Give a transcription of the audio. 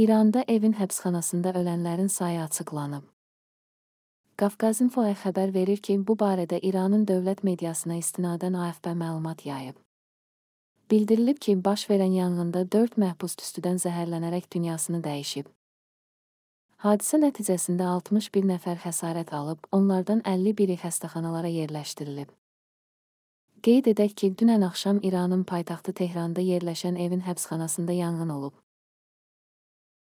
İranda evin həbsxanasında ölənlərin sayı açıqlanıb. Qafqazinfo-ya xəbər verir ki, bu barədə İranın dövlət mediasına istinadən AFP məlumat yayıb. Bildirilib ki, baş verən yanğında 4 məhbus tüstüdən zəhərlənərək dünyasını dəyişib. Hadisə nəticəsində 61 nəfər xəsarət alıb, onlardan 51-i xəstəxanalara yerləşdirilib. Qeyd edək ki, dünən axşam İranın paytaxtı Tehranda yerləşən evin həbsxanasında yanğın olub.